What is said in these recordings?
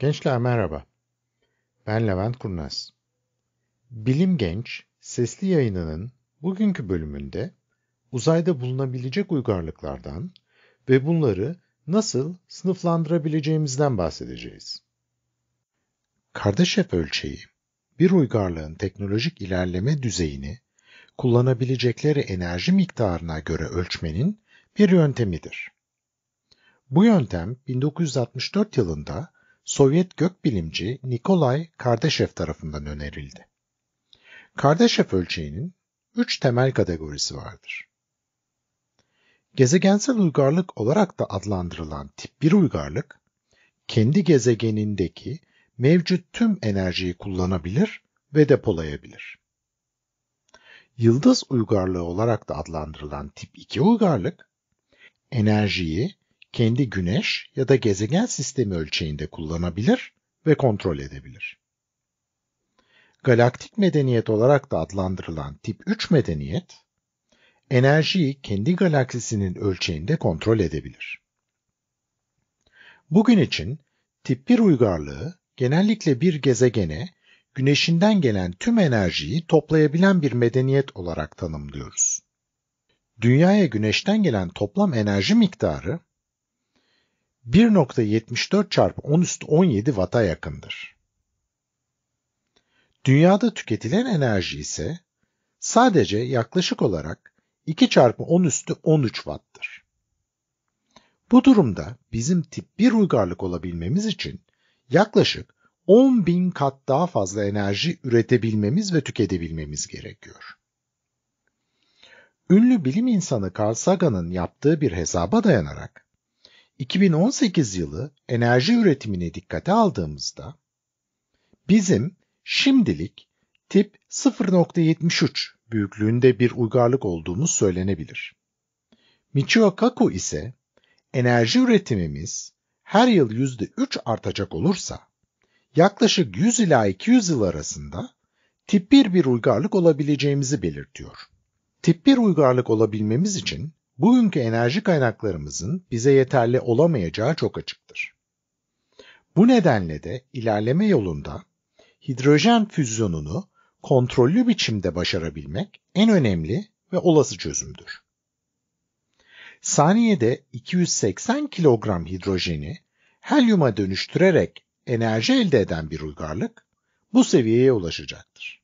Gençler merhaba. Ben Levent Kurnaz. Bilim Genç sesli yayınının bugünkü bölümünde uzayda bulunabilecek uygarlıklardan ve bunları nasıl sınıflandırabileceğimizden bahsedeceğiz. Kardashev ölçeği bir uygarlığın teknolojik ilerleme düzeyini kullanabilecekleri enerji miktarına göre ölçmenin bir yöntemidir. Bu yöntem 1964 yılında Sovyet gökbilimci Nikolay Kardashev tarafından önerildi. Kardashev ölçeğinin üç temel kategorisi vardır. Gezegensel uygarlık olarak da adlandırılan tip 1 uygarlık, kendi gezegenindeki mevcut tüm enerjiyi kullanabilir ve depolayabilir. Yıldız uygarlığı olarak da adlandırılan tip 2 uygarlık, enerjiyi kendi güneş ya da gezegen sistemi ölçeğinde kullanabilir ve kontrol edebilir. Galaktik medeniyet olarak da adlandırılan tip 3 medeniyet, enerjiyi kendi galaksisinin ölçeğinde kontrol edebilir. Bugün için tip 1 uygarlığı genellikle bir gezegene güneşinden gelen tüm enerjiyi toplayabilen bir medeniyet olarak tanımlıyoruz. Dünyaya güneşten gelen toplam enerji miktarı 1.74 çarpı 10 üstü 17 Watt'a yakındır. Dünyada tüketilen enerji ise sadece yaklaşık olarak 2 çarpı 10 üstü 13 Watt'tır. Bu durumda bizim tip 1 uygarlık olabilmemiz için yaklaşık 10 bin kat daha fazla enerji üretebilmemiz ve tüketebilmemiz gerekiyor. Ünlü bilim insanı Carl Sagan'ın yaptığı bir hesaba dayanarak 2018 yılı enerji üretimini dikkate aldığımızda bizim şimdilik tip 0.73 büyüklüğünde bir uygarlık olduğumuz söylenebilir. Michio Kaku ise enerji üretimimiz her yıl %3 artacak olursa yaklaşık 100 ila 200 yıl arasında tip 1 bir uygarlık olabileceğimizi belirtiyor. Tip 1 uygarlık olabilmemiz için bugünkü enerji kaynaklarımızın bize yeterli olamayacağı çok açıktır. Bu nedenle de ilerleme yolunda hidrojen füzyonunu kontrollü biçimde başarabilmek en önemli ve olası çözümdür. Saniyede 280 kilogram hidrojeni helyuma dönüştürerek enerji elde eden bir uygarlık bu seviyeye ulaşacaktır.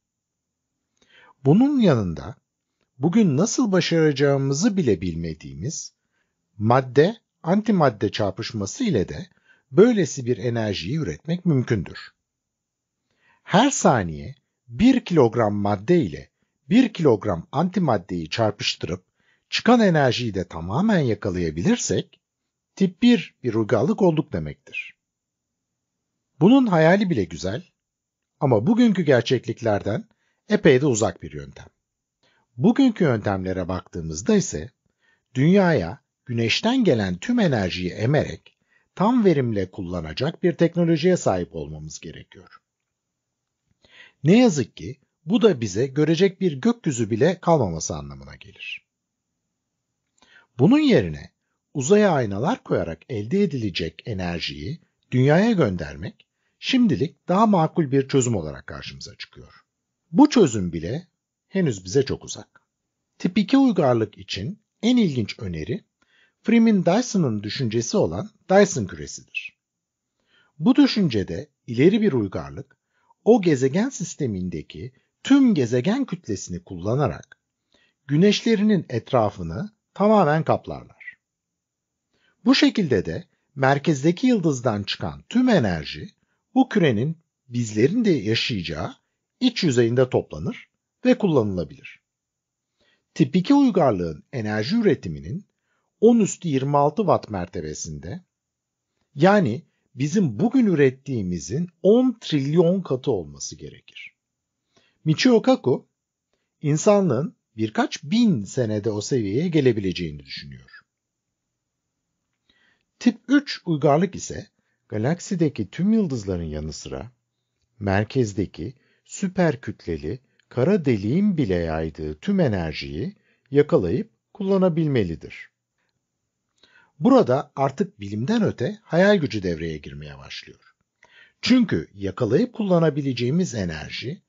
Bunun yanında bugün nasıl başaracağımızı bile bilmediğimiz madde antimadde çarpışması ile de böylesi bir enerjiyi üretmek mümkündür. Her saniye 1 kilogram madde ile 1 kilogram antimaddeyi çarpıştırıp çıkan enerjiyi de tamamen yakalayabilirsek tip 1 bir uygarlık olduk demektir. Bunun hayali bile güzel ama bugünkü gerçekliklerden epey de uzak bir yöntem. Bugünkü yöntemlere baktığımızda ise dünyaya güneşten gelen tüm enerjiyi emerek tam verimle kullanacak bir teknolojiye sahip olmamız gerekiyor. Ne yazık ki bu da bize görecek bir gökyüzü bile kalmaması anlamına gelir. Bunun yerine uzaya aynalar koyarak elde edilecek enerjiyi dünyaya göndermek şimdilik daha makul bir çözüm olarak karşımıza çıkıyor. Bu çözüm bile henüz bize çok uzak. Tip 2 uygarlık için en ilginç öneri Freeman Dyson'ın düşüncesi olan Dyson küresidir. Bu düşüncede ileri bir uygarlık o gezegen sistemindeki tüm gezegen kütlesini kullanarak güneşlerinin etrafını tamamen kaplarlar. Bu şekilde de merkezdeki yıldızdan çıkan tüm enerji bu kürenin bizlerin de yaşayacağı iç yüzeyinde toplanır ve kullanılabilir. Tip 2 uygarlığın enerji üretiminin 10 üstü 26 watt mertebesinde yani bizim bugün ürettiğimizin 10 trilyon katı olması gerekir. Michio Kaku insanlığın birkaç bin senede o seviyeye gelebileceğini düşünüyor. Tip 3 uygarlık ise galaksideki tüm yıldızların yanı sıra merkezdeki süper kütleli kara deliğin bile yaydığı tüm enerjiyi yakalayıp kullanabilmelidir. Burada artık bilimden öte hayal gücü devreye girmeye başlıyor. Çünkü yakalayıp kullanabileceğimiz enerji,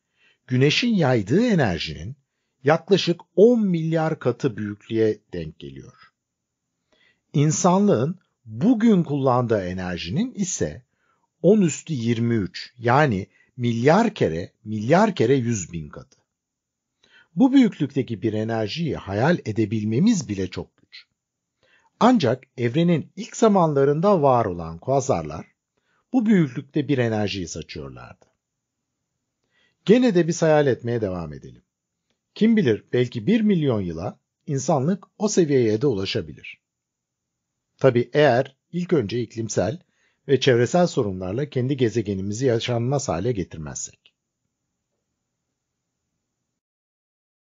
güneşin yaydığı enerjinin yaklaşık 10 milyar katı büyüklüğe denk geliyor. İnsanlığın bugün kullandığı enerjinin ise 10 üstü 23 yani milyar kere milyar kere yüz bin katı. Bu büyüklükteki bir enerjiyi hayal edebilmemiz bile çok güç. Ancak evrenin ilk zamanlarında var olan kuazarlar bu büyüklükte bir enerjiyi saçıyorlardı. Gene de biz hayal etmeye devam edelim. Kim bilir belki bir milyon yıla insanlık o seviyeye de ulaşabilir. Tabi eğer ilk önce iklimsel ve çevresel sorunlarla kendi gezegenimizi yaşanmaz hale getirmezsek.